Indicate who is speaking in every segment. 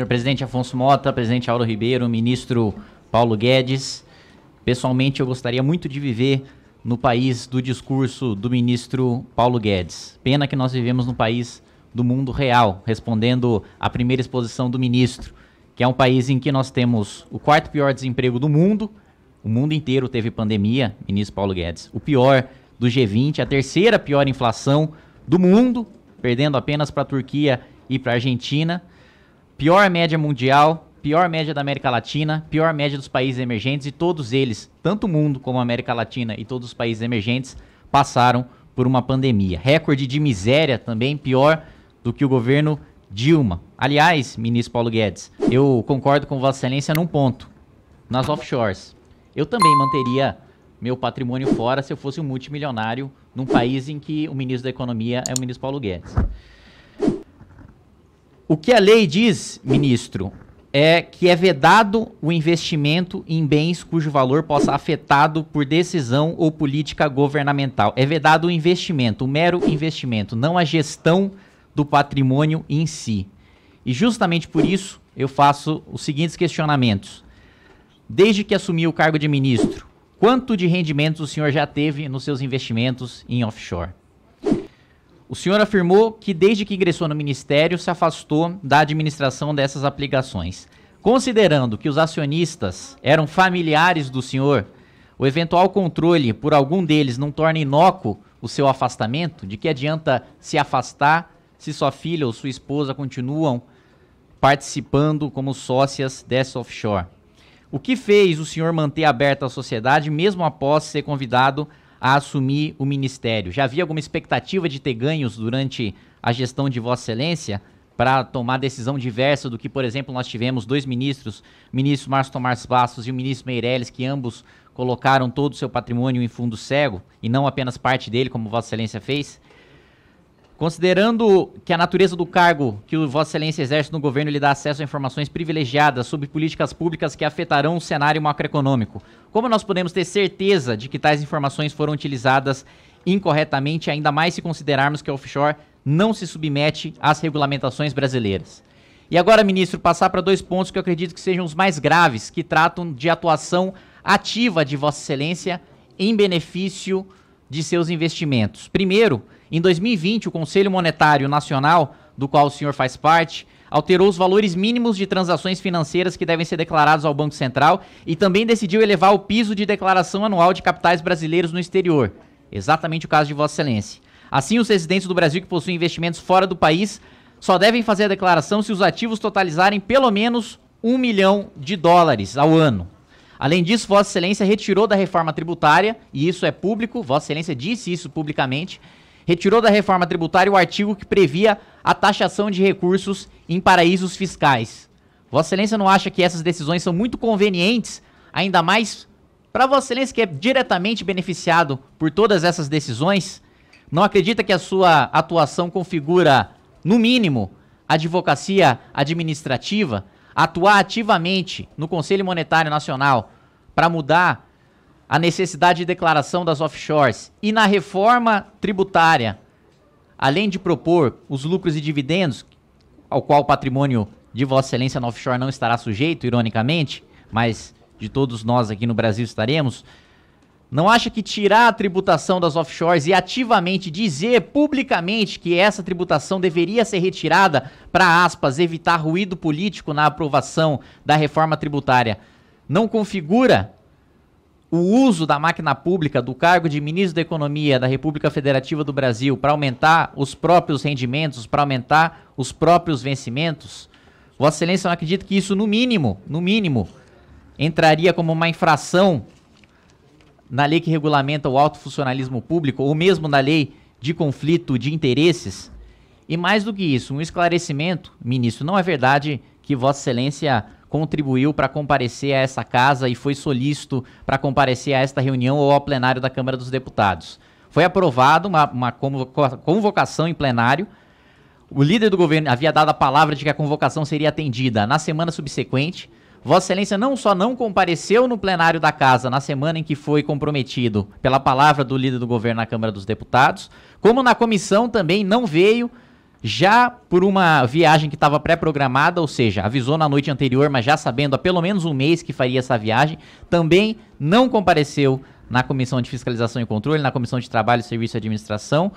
Speaker 1: senhor presidente Afonso Mota, presidente Auro Ribeiro, ministro Paulo Guedes. Pessoalmente, eu gostaria muito de viver no país do discurso do ministro Paulo Guedes. Pena que nós vivemos no país do mundo real, respondendo à primeira exposição do ministro, que é um país em que nós temos o quarto pior desemprego do mundo. O mundo inteiro teve pandemia, ministro Paulo Guedes. O pior do G20, a terceira pior inflação do mundo, perdendo apenas para a Turquia e para a Argentina pior média mundial, pior média da América Latina, pior média dos países emergentes e todos eles, tanto o mundo como a América Latina e todos os países emergentes, passaram por uma pandemia. Recorde de miséria também, pior do que o governo Dilma. Aliás, ministro Paulo Guedes, eu concordo com Vossa Excelência num ponto: nas offshores. Eu também manteria meu patrimônio fora se eu fosse um multimilionário num país em que o ministro da Economia é o ministro Paulo Guedes. O que a lei diz, ministro, é que é vedado o investimento em bens cujo valor possa afetado por decisão ou política governamental. É vedado o investimento, o mero investimento, não a gestão do patrimônio em si. E justamente por isso eu faço os seguintes questionamentos. Desde que assumi o cargo de ministro, quanto de rendimentos o senhor já teve nos seus investimentos em offshore? O senhor afirmou que desde que ingressou no ministério se afastou da administração dessas aplicações. Considerando que os acionistas eram familiares do senhor, o eventual controle por algum deles não torna inócuo o seu afastamento? De que adianta se afastar se sua filha ou sua esposa continuam participando como sócias dessa offshore? O que fez o senhor manter aberta a sociedade mesmo após ser convidado a assumir o ministério? Já havia alguma expectativa de ter ganhos durante a gestão de Vossa Excelência para tomar decisão diversa do que, por exemplo, nós tivemos dois ministros, o ministro Márcio Tomás Bastos e o ministro Meirelles, que ambos colocaram todo o seu patrimônio em fundo cego e não apenas parte dele, como Vossa Excelência fez? Considerando que a natureza do cargo que o Vossa Excelência exerce no governo lhe dá acesso a informações privilegiadas sobre políticas públicas que afetarão o cenário macroeconômico, como nós podemos ter certeza de que tais informações foram utilizadas incorretamente, ainda mais se considerarmos que a offshore não se submete às regulamentações brasileiras? E agora, ministro, passar para dois pontos que eu acredito que sejam os mais graves, que tratam de atuação ativa de Vossa Excelência em benefício de seus investimentos. Primeiro, em 2020, o Conselho Monetário Nacional, do qual o senhor faz parte, alterou os valores mínimos de transações financeiras que devem ser declarados ao Banco Central e também decidiu elevar o piso de declaração anual de capitais brasileiros no exterior. Exatamente o caso de Vossa Excelência. Assim, os residentes do Brasil que possuem investimentos fora do país só devem fazer a declaração se os ativos totalizarem pelo menos um milhão de dólares ao ano. Além disso, Vossa Excelência retirou da reforma tributária, e isso é público, Vossa Excelência disse isso publicamente, retirou da reforma tributária o artigo que previa a taxação de recursos em paraísos fiscais. Vossa Excelência não acha que essas decisões são muito convenientes, ainda mais para Vossa Excelência que é diretamente beneficiado por todas essas decisões? Não acredita que a sua atuação configura, no mínimo, advocacia administrativa? Atuar ativamente no Conselho Monetário Nacional para mudar a necessidade de declaração das offshores e na reforma tributária, além de propor os lucros e dividendos, ao qual o patrimônio de Vossa Excelência no offshore não estará sujeito, ironicamente, mas de todos nós aqui no Brasil estaremos. Não acha que tirar a tributação das offshores e ativamente dizer publicamente que essa tributação deveria ser retirada para aspas evitar ruído político na aprovação da reforma tributária não configura o uso da máquina pública do cargo de ministro da Economia da República Federativa do Brasil para aumentar os próprios rendimentos, para aumentar os próprios vencimentos? Vossa Excelência não acredita que isso, no mínimo, no mínimo, entraria como uma infração na lei que regulamenta o alto funcionalismo público, ou mesmo na lei de conflito de interesses? E mais do que isso, um esclarecimento, ministro, não é verdade que Vossa Excelência contribuiu para comparecer a essa casa e foi solícito para comparecer a esta reunião ou ao plenário da Câmara dos Deputados. Foi aprovada uma, uma convocação em plenário. O líder do governo havia dado a palavra de que a convocação seria atendida na semana subsequente. Vossa Excelência não só não compareceu no plenário da Casa na semana em que foi comprometido pela palavra do líder do governo na Câmara dos Deputados, como na comissão também não veio, já por uma viagem que estava pré-programada, ou seja, avisou na noite anterior, mas já sabendo há pelo menos um mês que faria essa viagem, também não compareceu na Comissão de Fiscalização e Controle, na Comissão de Trabalho, Serviço e Administração.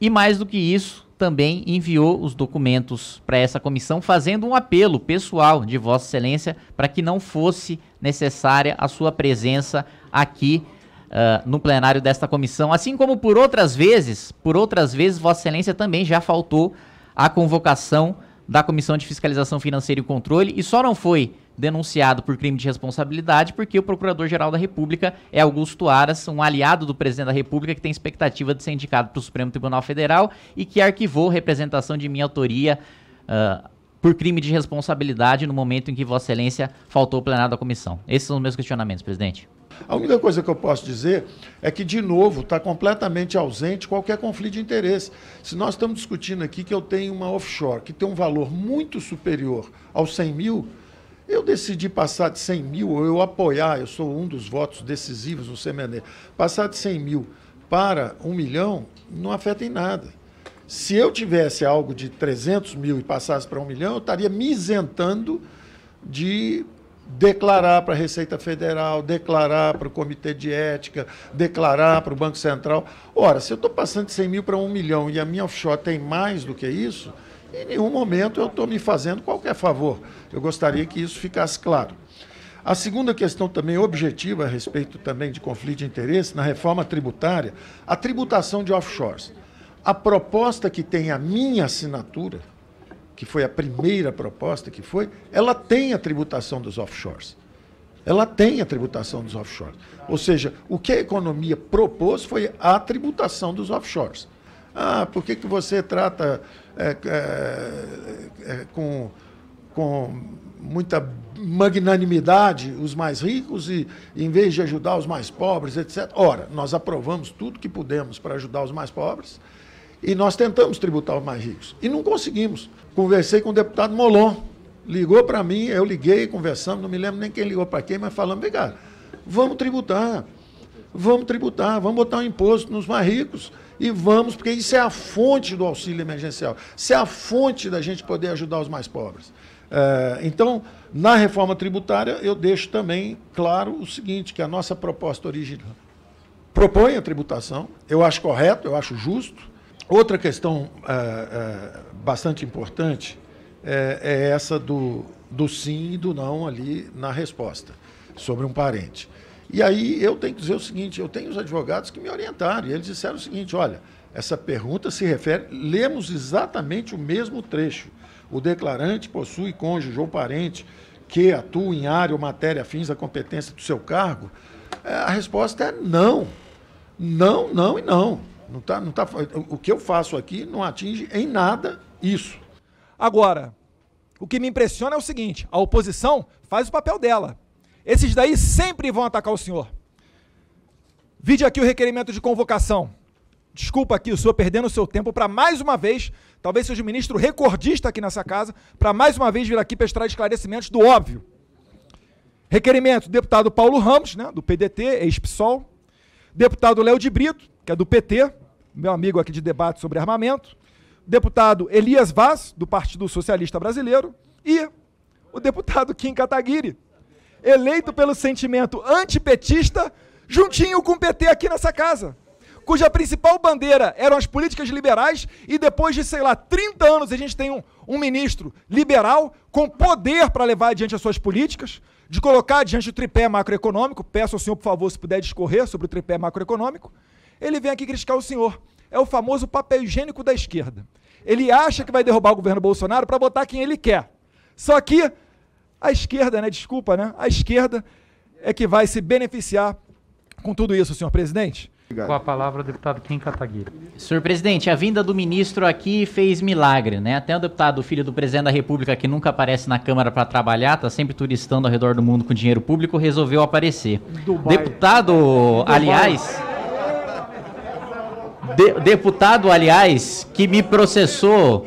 Speaker 1: E mais do que isso, também enviou os documentos para essa comissão, fazendo um apelo pessoal de Vossa Excelência para que não fosse necessária a sua presença aqui ah, no plenário desta comissão, assim como por outras vezes, por outras vezes, Vossa Excelência também já faltou à convocação da Comissão de Fiscalização Financeira e Controle e só não foi denunciado por crime de responsabilidade porque o Procurador-Geral da República é Augusto Aras, um aliado do Presidente da República que tem expectativa de ser indicado para o Supremo Tribunal Federal e que arquivou representação de minha autoria. Uh, por crime de responsabilidade no momento em que Vossa Excelência faltou o plenário da comissão. Esses são os meus questionamentos, presidente.
Speaker 2: A única coisa que eu posso dizer é que, de novo, está completamente ausente qualquer conflito de interesse. Se nós estamos discutindo aqui que eu tenho uma offshore que tem um valor muito superior aos 100 mil, eu decidi passar de 100 mil, ou eu apoiar, eu sou um dos votos decisivos no CMN, passar de 100 mil para 1 milhão não afeta em nada. Se eu tivesse algo de 300 mil e passasse para um milhão, eu estaria me isentando de declarar para a Receita Federal, declarar para o Comitê de Ética, declarar para o Banco Central. Ora, se eu estou passando de 100 mil para um milhão e a minha offshore tem mais do que isso, em nenhum momento eu estou me fazendo qualquer favor. Eu gostaria que isso ficasse claro. A segunda questão também objetiva a respeito também de conflito de interesse na reforma tributária, a tributação de offshores. A proposta que tem a minha assinatura, que foi a primeira proposta que foi, ela tem a tributação dos offshores. Ela tem a tributação dos offshores. Ou seja, o que a economia propôs foi a tributação dos offshores. Ah, por que, que você trata é, é, é, com, com muita magnanimidade os mais ricos e em vez de ajudar os mais pobres, etc. Ora, nós aprovamos tudo que pudemos para ajudar os mais pobres e nós tentamos tributar os mais ricos e não conseguimos. Conversei com o deputado Molon, ligou para mim, eu liguei, conversamos, não me lembro nem quem ligou para quem, mas falamos, vem cá, vamos tributar, vamos tributar, vamos botar um imposto nos mais ricos e vamos, porque isso é a fonte do auxílio emergencial, isso é a fonte da gente poder ajudar os mais pobres. Eh, então, na reforma tributária, eu deixo também claro o seguinte, que a nossa proposta original propõe a tributação, eu acho correto, eu acho justo, Outra questão eh, eh, bastante importante é, é, essa do, do sim e do não ali na resposta sobre um parente. E aí eu tenho que dizer o seguinte: eu tenho os advogados que me orientaram, e eles disseram o seguinte: olha, essa pergunta se refere, lemos exatamente o mesmo trecho. O declarante possui cônjuge ou parente que atua em área ou matéria afins à competência do seu cargo? A resposta é não. Não, não e não. Não tá, não tá, o que eu
Speaker 3: faço aqui não atinge em nada isso. Agora, o que me impressiona é o seguinte: a oposição faz o papel dela. Esses daí sempre vão atacar o senhor. Vide aqui o requerimento de convocação. Desculpa aqui, o senhor perdendo o seu tempo para mais uma vez, talvez seja o ministro recordista aqui nessa casa, para mais uma vez vir aqui extrair esclarecimentos do óbvio. Requerimento, deputado Paulo Ramos, né, do PDT, ex-PSOL, deputado Léo de Brito, que é do PT, meu amigo aqui de debate sobre armamento, deputado Elias Vaz, do Partido Socialista Brasileiro, e o deputado Kim Kataguiri, eleito pelo sentimento antipetista, juntinho com o PT aqui nessa casa, cuja principal bandeira eram as políticas liberais, e depois de, sei lá, 30 anos a gente tem um, um ministro liberal com poder para levar adiante as suas políticas, de colocar adiante o tripé macroeconômico, peço ao senhor, por favor, se puder discorrer sobre o tripé macroeconômico, ele vem aqui criticar o senhor. É o famoso papel higiênico da esquerda. Ele acha que vai derrubar o governo Bolsonaro para botar quem ele quer. Só que a esquerda, né? Desculpa, né? A esquerda é que vai se beneficiar com tudo isso, senhor presidente. Com a palavra, deputado Kim Kataguiri.
Speaker 1: Senhor presidente, a vinda do ministro aqui fez milagre, né? Até o deputado, filho do presidente da República, que nunca aparece na Câmara para trabalhar, está sempre turistando ao redor do mundo com dinheiro público, resolveu aparecer. Dubai. Deputado, Dubai. aliás de, deputado, aliás, que me processou.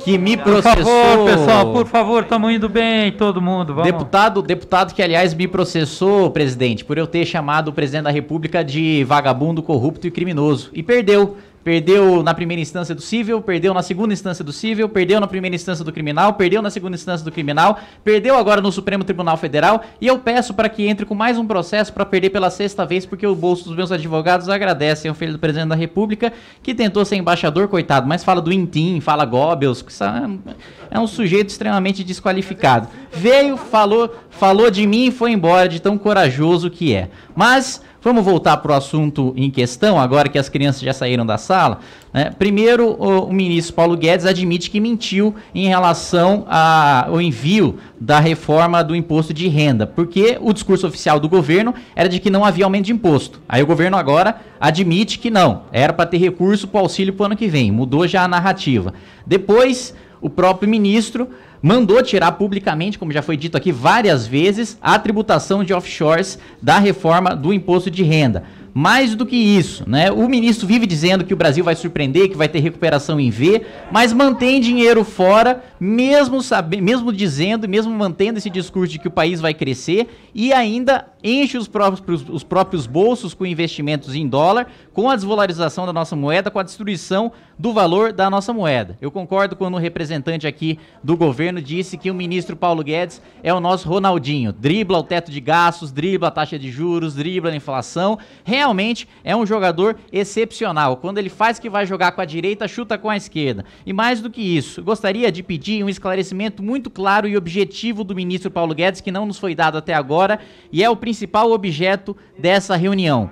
Speaker 1: Que me processou. Por favor, pessoal, por favor, estamos indo bem, todo mundo. Vamos. Deputado, deputado que, aliás, me processou, presidente, por eu ter chamado o presidente da República de vagabundo, corrupto e criminoso. E perdeu. Perdeu na primeira instância do civil, perdeu na segunda instância do civil, perdeu na primeira instância do criminal, perdeu na segunda instância do criminal, perdeu agora no Supremo Tribunal Federal. E eu peço para que entre com mais um processo para perder pela sexta vez, porque o bolso dos meus advogados agradece ao filho do presidente da República, que tentou ser embaixador, coitado, mas fala do Intim, fala Goebbels, que é, é um sujeito extremamente desqualificado. Veio, falou, falou de mim e foi embora, de tão corajoso que é. Mas Vamos voltar para o assunto em questão, agora que as crianças já saíram da sala. Né? Primeiro, o, o ministro Paulo Guedes admite que mentiu em relação ao envio da reforma do imposto de renda, porque o discurso oficial do governo era de que não havia aumento de imposto. Aí o governo agora admite que não, era para ter recurso para o auxílio para o ano que vem. Mudou já a narrativa. Depois, o próprio ministro mandou tirar publicamente, como já foi dito aqui várias vezes, a tributação de offshores da reforma do imposto de renda. Mais do que isso, né? O ministro vive dizendo que o Brasil vai surpreender, que vai ter recuperação em V, mas mantém dinheiro fora, mesmo sabe, mesmo dizendo, mesmo mantendo esse discurso de que o país vai crescer e ainda enche os próprios, os próprios bolsos com investimentos em dólar, com a desvalorização da nossa moeda, com a destruição do valor da nossa moeda. Eu concordo quando o um representante aqui do governo disse que o ministro Paulo Guedes é o nosso Ronaldinho. Dribla o teto de gastos, dribla a taxa de juros, dribla a inflação. Realmente é um jogador excepcional. Quando ele faz que vai jogar com a direita, chuta com a esquerda. E mais do que isso, gostaria de pedir um esclarecimento muito claro e objetivo do ministro Paulo Guedes, que não nos foi dado até agora, e é o principal principal objeto dessa reunião.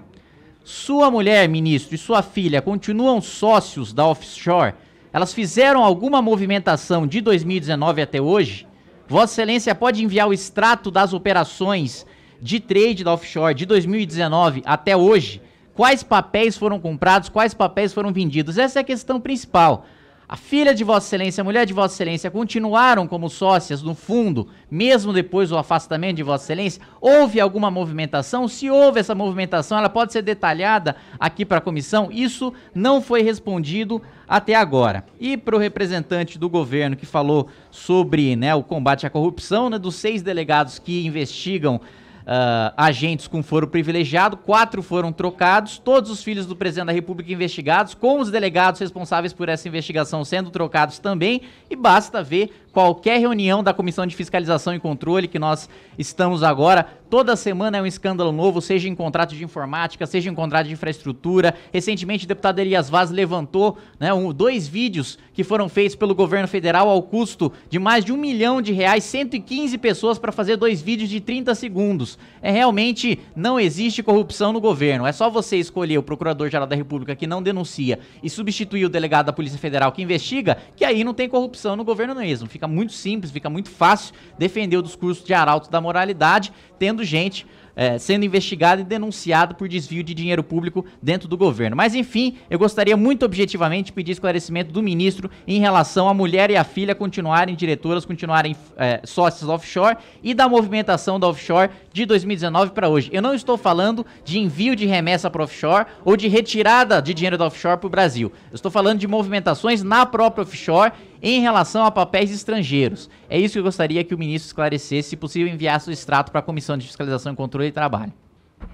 Speaker 1: Sua mulher, ministro, e sua filha continuam sócios da offshore? Elas fizeram alguma movimentação de 2019 até hoje? Vossa Excelência pode enviar o extrato das operações de trade da offshore de 2019 até hoje? Quais papéis foram comprados, quais papéis foram vendidos? Essa é a questão principal. A filha de Vossa Excelência, a mulher de Vossa Excelência continuaram como sócias no fundo, mesmo depois do afastamento de Vossa Excelência? Houve alguma movimentação? Se houve essa movimentação, ela pode ser detalhada aqui para a comissão? Isso não foi respondido até agora. E para o representante do governo que falou sobre né, o combate à corrupção, né, dos seis delegados que investigam uh, agentes com foro privilegiado, quatro foram trocados, todos os filhos do presidente da República investigados, com os delegados responsáveis por essa investigação sendo trocados também, e basta ver qualquer reunião da Comissão de Fiscalização e Controle que nós estamos agora. Toda semana é um escândalo novo, seja em contrato de informática, seja em contrato de infraestrutura. Recentemente, o deputado Elias Vaz levantou né, um, dois vídeos que foram feitos pelo governo federal ao custo de mais de um milhão de reais, 115 pessoas para fazer dois vídeos de 30 segundos. É realmente não existe corrupção no governo. É só você escolher o Procurador-Geral da República que não denuncia e substituir o delegado da Polícia Federal que investiga, que aí não tem corrupção no governo mesmo. Fica fica muito simples, fica muito fácil defender o discurso de arauto da moralidade, tendo gente é, sendo investigada e denunciada por desvio de dinheiro público dentro do governo. Mas enfim, eu gostaria muito objetivamente de pedir esclarecimento do ministro em relação à mulher e à filha continuarem diretoras, continuarem é, sócias offshore e da movimentação da offshore de 2019 para hoje. Eu não estou falando de envio de remessa para offshore ou de retirada de dinheiro da offshore para o Brasil. Eu estou falando de movimentações na própria offshore em relação a papéis estrangeiros. É isso que eu gostaria que o ministro esclarecesse, se possível enviasse o extrato para a Comissão de Fiscalização e Controle de Trabalho.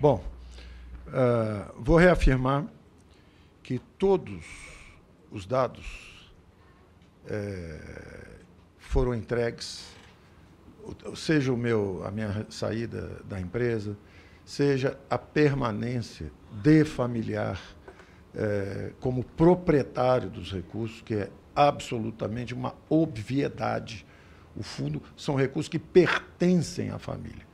Speaker 2: Bom, uh, vou reafirmar que todos os dados eh, foram entregues, seja o meu, a minha saída da empresa, seja a permanência de familiar eh, como proprietário dos recursos, que é absolutamente uma obviedade. O fundo são recursos que pertencem à família.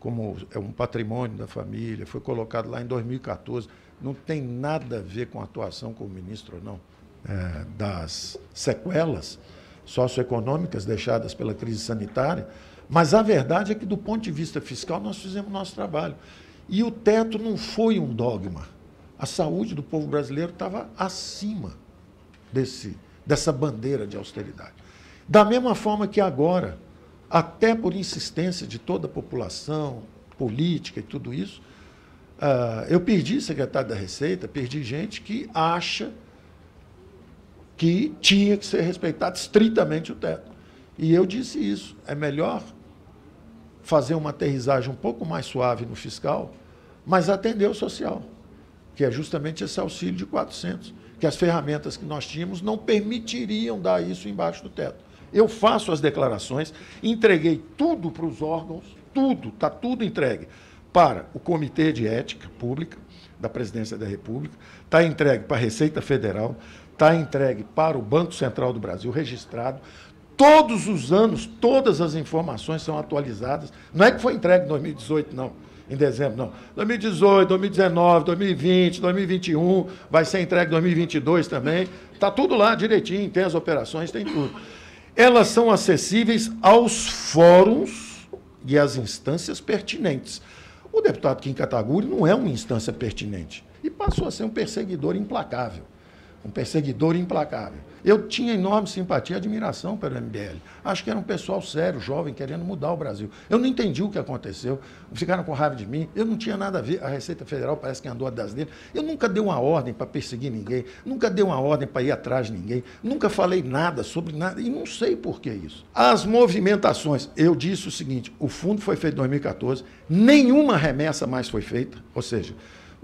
Speaker 2: Como é um patrimônio da família, foi colocado lá em 2014, não tem nada a ver com a atuação como ministro ou não é, das sequelas socioeconômicas deixadas pela crise sanitária, mas a verdade é que, do ponto de vista fiscal, nós fizemos nosso trabalho. E o teto não foi um dogma. A saúde do povo brasileiro estava acima desse, dessa bandeira de austeridade. Da mesma forma que agora, até por insistência de toda a população, política e tudo isso, ah, eu perdi secretário da Receita, perdi gente que acha que tinha que ser respeitado estritamente o teto. E eu disse isso. É melhor fazer uma aterrissagem um pouco mais suave no fiscal, mas atender o social, que é justamente esse auxílio de 400 que as ferramentas que nós tínhamos não permitiriam dar isso embaixo do teto. Eu faço as declarações, entreguei tudo para os órgãos, tudo, está tudo entregue para o Comitê de Ética Pública da Presidência da República, está entregue para a Receita Federal, está entregue para o Banco Central do Brasil, registrado. Todos os anos, todas as informações são atualizadas. Não é que foi entregue em 2018, não em dezembro, não. 2018, 2019, 2020, 2021, vai ser entregue 2022 também. Está tudo lá direitinho, tem as operações, tem tudo. Elas são acessíveis aos fóruns e às instâncias pertinentes. O deputado Kim Kataguri não é uma instância pertinente e passou a ser um perseguidor implacável um perseguidor implacável. Eu tinha enorme simpatia e admiração pelo MBL. Acho que era um pessoal sério, jovem, querendo mudar o Brasil. Eu não entendi o que aconteceu, ficaram com raiva de mim, eu não tinha nada a ver. A Receita Federal parece que andou das dele. Eu nunca dei uma ordem para perseguir ninguém, nunca dei uma ordem para ir atrás de ninguém, nunca falei nada sobre nada e não sei por que isso. As movimentações, eu disse o seguinte: o fundo foi feito em 2014, nenhuma remessa mais foi feita, ou seja,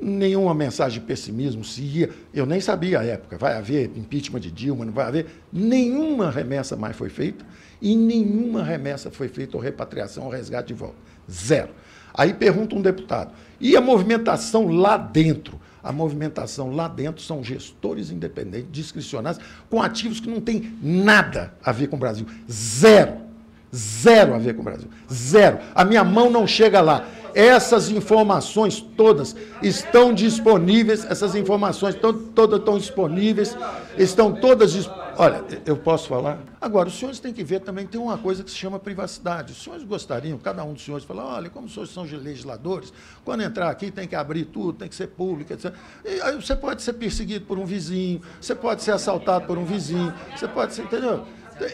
Speaker 2: nenhuma mensagem de pessimismo, se ia, eu nem sabia à época, vai haver impeachment de Dilma, não vai haver, nenhuma remessa mais foi feita e nenhuma remessa foi feita ou repatriação ou resgate de volta. Zero. Aí pergunta um deputado, e a movimentação lá dentro? A movimentação lá dentro são gestores independentes, discricionais, com ativos que não têm nada a ver com o Brasil. Zero. Zero a ver com o Brasil. Zero. A minha mão não chega lá. Essas informações todas estão disponíveis, essas informações todas estão disponíveis, estão todas Olha, eu posso falar? Agora, os senhores têm que ver também, tem uma coisa que se chama privacidade. Os senhores gostariam, cada um dos senhores, falar, olha, como os senhores são legisladores, quando entrar aqui tem que abrir tudo, tem que ser público, etc. E aí você pode ser perseguido por um vizinho, você pode ser assaltado por um vizinho, você pode ser, entendeu?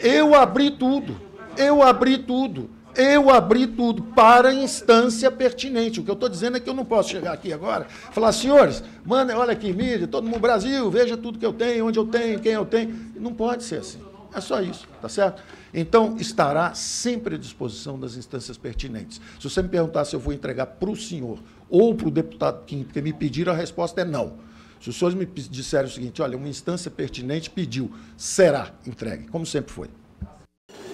Speaker 2: Eu abri tudo, eu abri tudo. Eu abri tudo para a instância pertinente. O que eu estou dizendo é que eu não posso chegar aqui agora e falar, senhores, mano, olha aqui, mídia, todo mundo, Brasil, veja tudo que eu tenho, onde eu tenho, quem eu tenho. Não pode ser assim. É só isso, tá certo? Então, estará sempre à disposição das instâncias pertinentes. Se você me perguntar se eu vou entregar para o senhor ou para o deputado Kim, porque me pediram, a resposta é não. Se os senhores me disserem o seguinte, olha, uma instância pertinente pediu, será entregue, como sempre foi.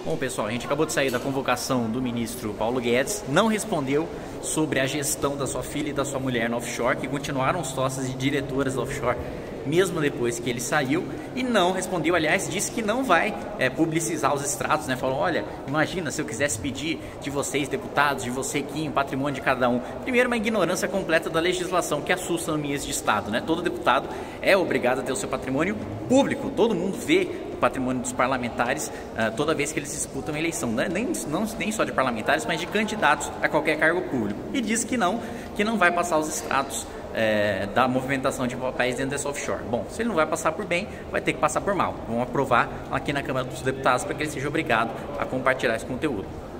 Speaker 1: Bom, pessoal, a gente acabou de sair da convocação do ministro Paulo Guedes, não respondeu sobre a gestão da sua filha e da sua mulher no offshore, que continuaram sócias e diretoras do offshore mesmo depois que ele saiu e não respondeu. Aliás, disse que não vai é, publicizar os extratos, né? Falou: olha, imagina se eu quisesse pedir de vocês, deputados, de você aqui, o patrimônio de cada um. Primeiro, uma ignorância completa da legislação que assusta no ministro de Estado, né? Todo deputado é obrigado a ter o seu patrimônio público, todo mundo vê patrimônio dos parlamentares uh, toda vez que eles disputam eleição, né? nem, não, nem só de parlamentares, mas de candidatos a qualquer cargo público. E diz que não, que não vai passar os extratos é, eh, da movimentação de papéis dentro desse offshore. Bom, se ele não vai passar por bem, vai ter que passar por mal. Vamos aprovar aqui na Câmara dos Deputados para que ele seja obrigado a compartilhar
Speaker 3: esse conteúdo.